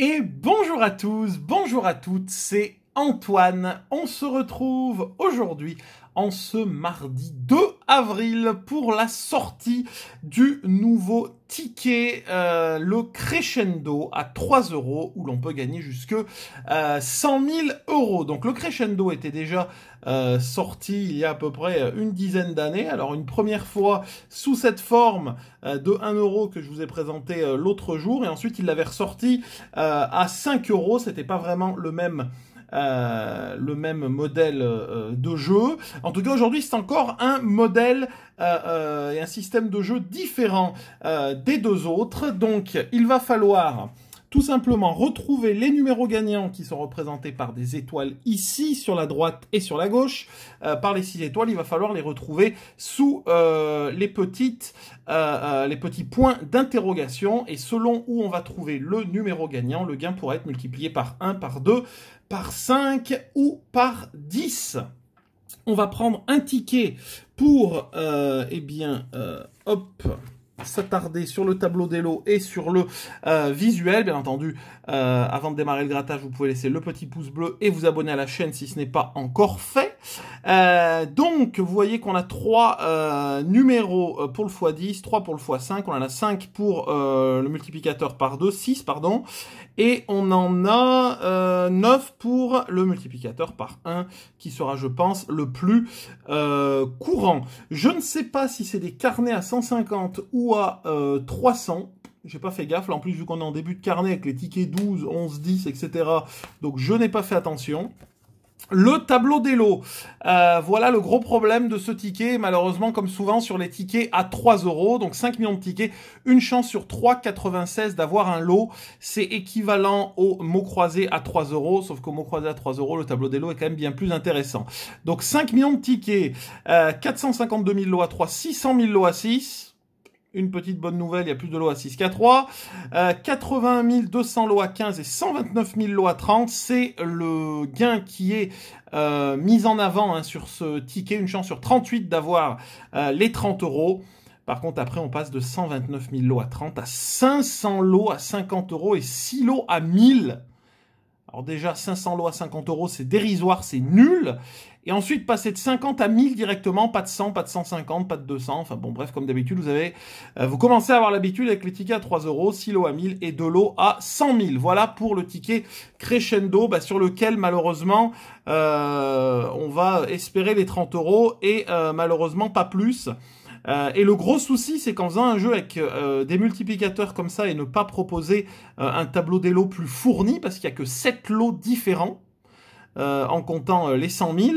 Et bonjour à tous, bonjour à toutes, c'est Antoine. On se retrouve aujourd'hui en ce mardi 2 avril pour la sortie du nouveau ticket, euh, le crescendo à 3 euros où l'on peut gagner jusque 100 euh, 000 euros. Donc le crescendo était déjà euh, sorti il y a à peu près une dizaine d'années. Alors une première fois sous cette forme de 1 euro que je vous ai présenté l'autre jour et ensuite il l'avait ressorti à 5 euros. C'était pas vraiment le même euh, le même modèle euh, de jeu. En tout cas, aujourd'hui, c'est encore un modèle euh, et un système de jeu différent des deux autres. Donc, il va falloir tout simplement, retrouver les numéros gagnants qui sont représentés par des étoiles ici, sur la droite et sur la gauche. Euh, par les six étoiles, il va falloir les retrouver sous euh, les, petites, euh, les petits points d'interrogation. Et selon où on va trouver le numéro gagnant, le gain pourra être multiplié par 1, par 2, par 5 ou par 10 on va prendre un ticket pour, eh bien, hop, s'attarder sur le tableau des lots et sur le euh, visuel. Bien entendu, euh, avant de démarrer le grattage, vous pouvez laisser le petit pouce bleu et vous abonner à la chaîne si ce n'est pas encore fait. Euh, donc, vous voyez qu'on a 3 euh, numéros euh, pour le x10, 3 pour le x5, on en a 5 pour le multiplicateur par 2, 6, pardon, et on en a 9 pour le multiplicateur par 1, qui sera, je pense, le plus courant. Je ne sais pas si c'est des carnets à 150 ou à 300, j'ai pas fait gaffe. Là, en plus, vu qu'on est en début de carnet avec les tickets 12, 11, 10, etc. Donc, je n'ai pas fait attention. Le tableau des lots. Euh, voilà le gros problème de ce ticket. Malheureusement, comme souvent sur les tickets à 3 euros, donc 5 millions de tickets, une chance sur 3,96 d'avoir un lot. C'est équivalent au mot croisé à 3 euros, sauf qu'au mot croisé à 3 euros, le tableau des lots est quand même bien plus intéressant. Donc 5 millions de tickets, euh, 452 000 lots à 3, 600 000 lots à 6 une petite bonne nouvelle, il y a plus de lots à 6 qu'à 3. Euh, 80 200 lots à 15 et 129 000 lots à 30, c'est le gain qui est euh, mis en avant hein, sur ce ticket. Une chance sur 38 d'avoir euh, les 30 euros. Par contre, après, on passe de 129 000 lots à 30 à 500 lots à 50 euros et 6 lots à 1000 alors déjà, 500 lots à 50 euros, c'est dérisoire, c'est nul. Et ensuite, passer de 50 à 1000 directement, pas de 100, pas de 150, pas de 200. Enfin bon, bref, comme d'habitude, vous avez, euh, vous commencez à avoir l'habitude avec les tickets à 3 euros, 6 lots à 1000 et 2 lots à 100 000. Voilà pour le ticket crescendo, bah, sur lequel malheureusement, euh, on va espérer les 30 euros et euh, malheureusement pas plus. Euh, et le gros souci, c'est qu'en faisant un jeu avec euh, des multiplicateurs comme ça et ne pas proposer euh, un tableau des lots plus fourni, parce qu'il n'y a que 7 lots différents, en comptant les 100 000.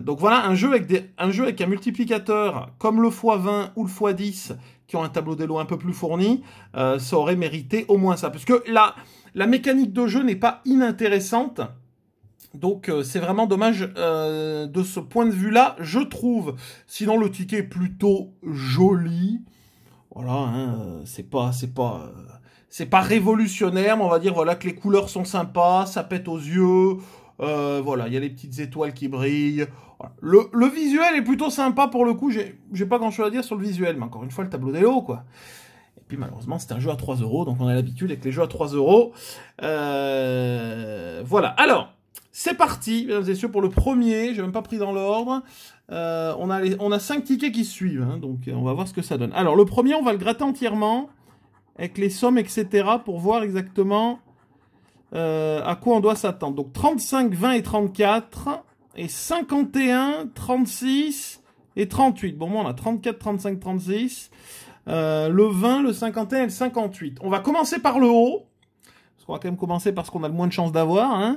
donc voilà, un jeu, avec un jeu avec un multiplicateur comme le x20 ou le x10, qui ont un tableau des lots un peu plus fourni, ça aurait mérité au moins ça. Parce que là, la mécanique de jeu n'est pas inintéressante. Donc euh, c'est vraiment dommage euh, de ce point de vue-là, je trouve. Sinon le ticket est plutôt joli. Voilà, hein, c'est pas, c'est pas, euh, c'est pas révolutionnaire, mais on va dire voilà que les couleurs sont sympas, ça pète aux yeux. voilà, il y a les petites étoiles qui brillent. Le, visuel est plutôt sympa pour le coup. J'ai pas grand chose à dire sur le visuel, mais encore une fois le tableau des quoi. Et puis malheureusement, c'est un jeu à 3 euros, donc on a l'habitude avec les jeux à 3 euros. Voilà. Alors, c'est parti, mesdames et messieurs, pour le premier. je n'ai même pas pris dans l'ordre. Euh, on, a cinq tickets qui suivent, hein, donc euh, on va voir ce que ça donne. Alors, le premier, on va le gratter entièrement, avec les sommes, etc., pour voir exactement euh, à quoi on doit s'attendre. Donc, 35, 20 et 34, et 51, 36 et 38. Bon, moi, on a 34, 35, 36, le 20, le 51 et le 58. On va commencer par le haut, parce qu'on va quand même commencer parce qu'on a le moins de chances d'avoir, hein.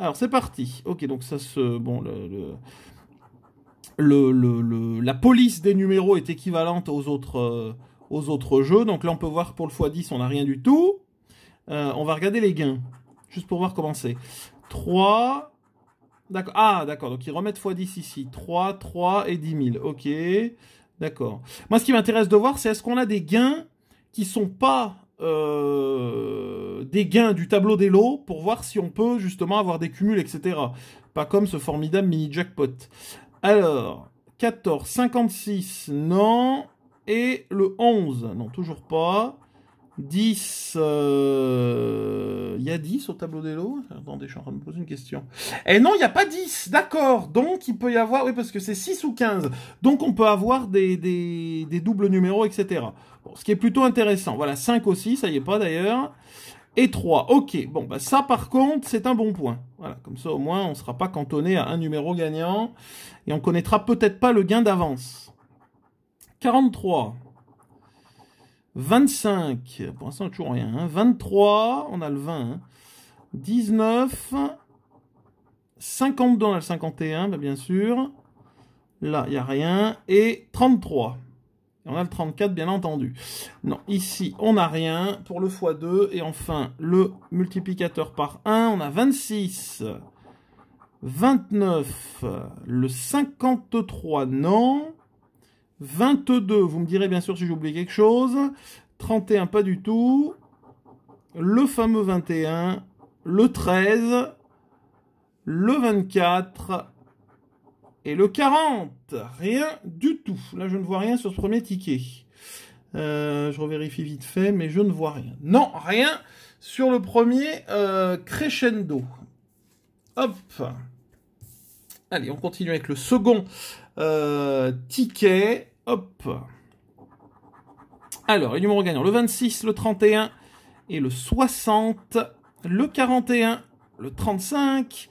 Alors c'est parti. Ok, donc ça se... Bon, le... la police des numéros est équivalente aux autres, euh, aux autres jeux. Donc là, on peut voir pour le x10, on n'a rien du tout. Euh, on va regarder les gains, juste pour voir comment c'est. 3. D'accord. Ah, d'accord. Donc ils remettent x10 ici. 3, 3 et 10 000. Ok. D'accord. Moi, ce qui m'intéresse de voir, c'est est-ce qu'on a des gains qui ne sont pas euh, des gains du tableau des lots pour voir si on peut justement avoir des cumuls, etc. Pas comme ce formidable mini jackpot. Alors, 14, 56, non. Et le 11, non, toujours pas. 10, euh, il y a 10 au tableau des lots Attendez, je suis en train de me poser une question. Eh non, il n'y a pas 10, d'accord. Donc, il peut y avoir, oui, parce que c'est 6 ou 15. Donc, on peut avoir des doubles numéros, etc ce qui est plutôt intéressant. Voilà, 5 aussi, ça y est pas d'ailleurs. Et 3, ok. Bon, bah ça par contre, c'est un bon point. Voilà, comme ça au moins, on ne sera pas cantonné à un numéro gagnant. Et on connaîtra peut-être pas le gain d'avance. 43. 25. Pour l'instant, toujours rien. 23, hein. on a le 20. 19. 50 dans le 51, bah, bien sûr. Là, il n'y a rien. Et 33 on a le 34, bien entendu. Non, ici, on n'a rien pour le x2. Et enfin, le multiplicateur par 1, on a 26, 29, le 53, non. 22, vous me direz bien sûr si j'oublie quelque chose. 31, pas du tout. Le fameux 21, le 13, le 24, et le 40, rien du tout. Là, je ne vois rien sur ce premier ticket. Euh, je revérifie vite fait, mais je ne vois rien. Non, rien sur le premier euh, crescendo. Hop. Allez, on continue avec le second euh, ticket. Hop. Alors, les numéros gagnants, le 26, le 31 et le 60, le 41, le 35,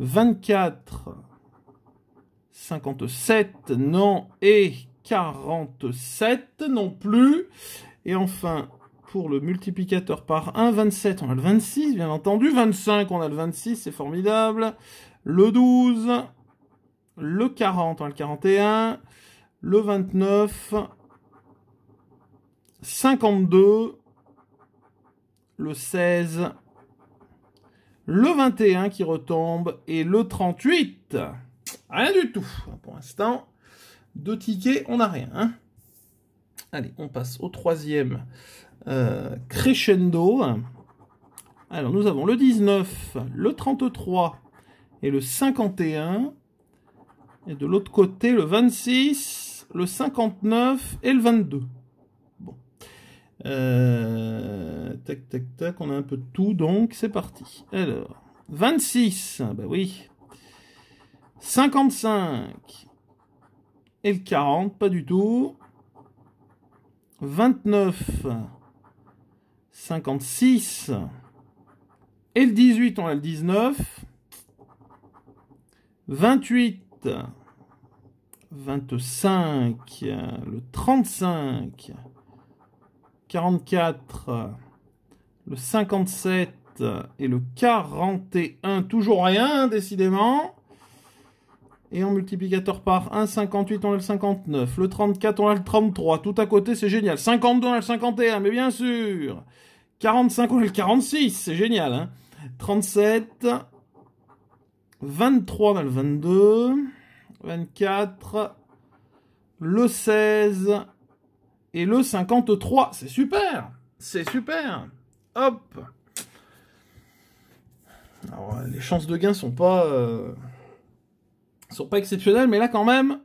24, 57, non, et 47 non plus. Et enfin, pour le multiplicateur par 1, 27, on a le 26, bien entendu. 25, on a le 26, c'est formidable. Le 12, le 40, on a le 41. Le 29, 52, le 16, le 21 qui retombe et le 38. Rien du tout. Pour l'instant, deux tickets, on n'a rien. Hein. Allez, on passe au troisième euh, crescendo. Alors, nous avons le 19, le 33 et le 51. Et de l'autre côté, le 26, le 59 et le 22. Euh, tac, tac, tac, on a un peu de tout, donc c'est parti. Alors, 26, ah bah oui. 55. Et le 40, pas du tout. 29. 56. Et le 18, on a le 19. 28. 25. Le 35. 44, le 57 et le 41. Toujours rien, décidément. Et en multiplicateur par 1, 58, on a le 59. Le 34, on a le 33. Tout à côté, c'est génial. 52, on a le 51, mais bien sûr. 45, on a le 46. C'est génial. 37. Hein. 23, on a le 22. 24. Le 16 et le 53. C'est super C'est super Hop euh, les chances de gain sont pas... Euh, sont pas exceptionnelles, mais là, quand même...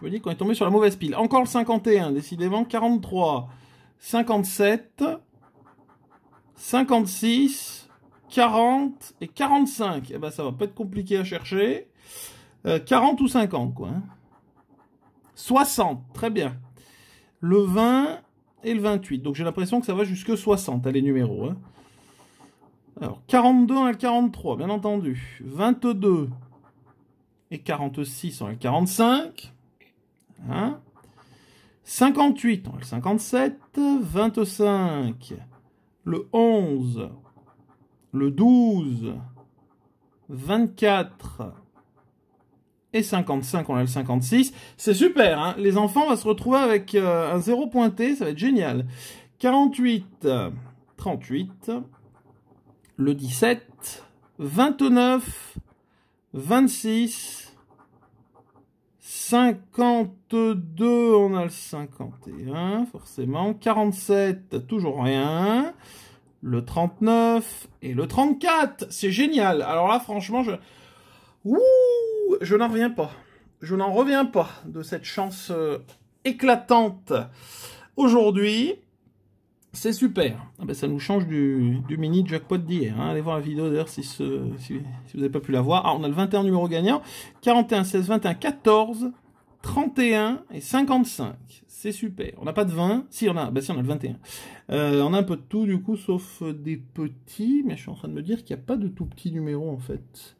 Je me dis qu'on est tombé sur la mauvaise pile. Encore le 51, décidément. 43, 57, 56, 40 et 45. Eh ben, ça va pas être compliqué à chercher. 40 euh, ou 50, quoi. 60, hein. très bien le 20 et le 28. Donc j'ai l'impression que ça va jusque 60, hein, les numéros. Hein. Alors, 42 à 43, bien entendu. 22 et 46 en L45. Hein 58 en L57. 25, le 11, le 12, 24, 55, on a le 56. C'est super, hein. les enfants, on va se retrouver avec euh, un 0 pointé, ça va être génial. 48, 38, euh, le 17, 29, 26, 52, on a le 51, forcément. 47, toujours rien. Le 39 et le 34, c'est génial. Alors là, franchement, je... Ouh je n'en reviens pas. Je n'en reviens pas de cette chance euh, éclatante. Aujourd'hui, c'est super. Ah ben, ça nous change du, mini jackpot d'hier. Hein. Allez voir la vidéo d'ailleurs si, vous n'avez pas pu la voir. Ah, on a le 21 numéro gagnant. 41, 16, 21, 14, 31 et 55. C'est super. On n'a pas de 20. Si, on a, bah, si, on a le 21. Euh, on a un peu de tout du coup, sauf des petits. Mais je suis en train de me dire qu'il n'y a pas de tout petit numéro en fait.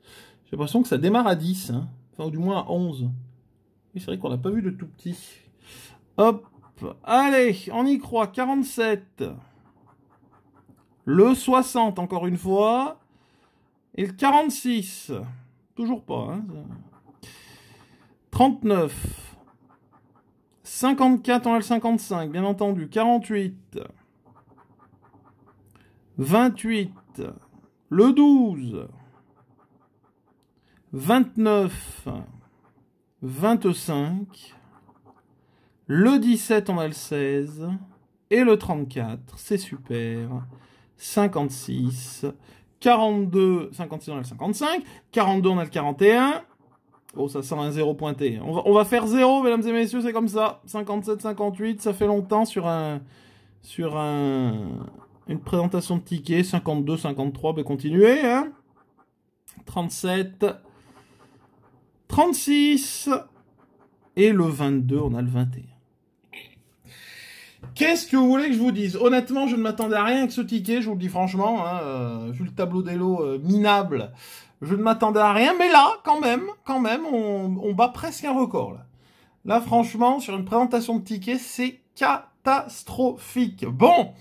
J'ai l'impression que ça démarre à 10, hein. Enfin, enfin du moins à 11. Et c'est vrai qu'on n'a pas vu de tout petit. Hop, allez, on y croit, 47. Le 60, encore une fois. Et le 46. Toujours pas. Hein. 39. 54 On a le 55 bien entendu. 48. 28. Le 12. 29, 25, le 17 on a le 16, et le 34, c'est super, 56, 42, 56 on a le 55, 42 on a le 41, Oh, ça sent un zéro pointé. On va, faire zéro, mesdames et messieurs, c'est comme ça. 57, 58, ça fait longtemps sur un, sur un, une présentation de tickets. 52, 53, ben continuez, hein. 37, 36. Et le 22, on a le 21. Qu'est-ce que vous voulez que je vous dise Honnêtement, je ne m'attendais à rien avec ce ticket, je vous le dis franchement, hein, euh, vu le tableau des lots euh, minable, je ne m'attendais à rien, mais là, quand même, quand même, on, bat presque un record. Là. là. franchement, sur une présentation de tickets, c'est catastrophique. Bon,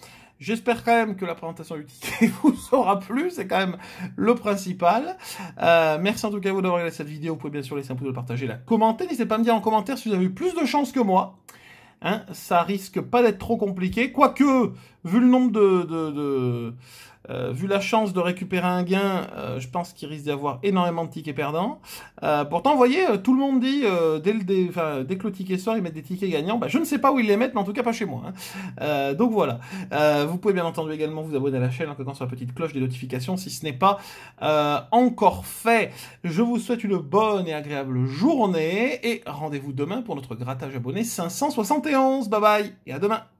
J'espère quand même que la présentation utile vous aura plu, c'est quand même le principal. Euh, merci en tout cas à vous d'avoir regardé cette vidéo, vous pouvez bien sûr laisser un pouce de partager, la commenter, n'hésitez pas à me dire en commentaire si vous avez eu plus de chance que moi. Hein, ça risque pas d'être trop compliqué, quoique, vu le nombre de euh, vu la chance de récupérer un gain, euh, je pense qu'il risque d'y avoir énormément de tickets perdants. Euh, pourtant, vous voyez, tout le monde dit, dès, le que le ticket sort, ils mettent des tickets gagnants. Bah, je ne sais pas où ils les mettent, mais en tout cas pas chez moi. Hein. donc voilà. vous pouvez bien entendu également vous abonner à la chaîne en cliquant sur la petite cloche des notifications si ce n'est pas encore fait. Je vous souhaite une bonne et agréable journée et rendez-vous demain pour notre grattage abonné 571. Bye bye et à demain.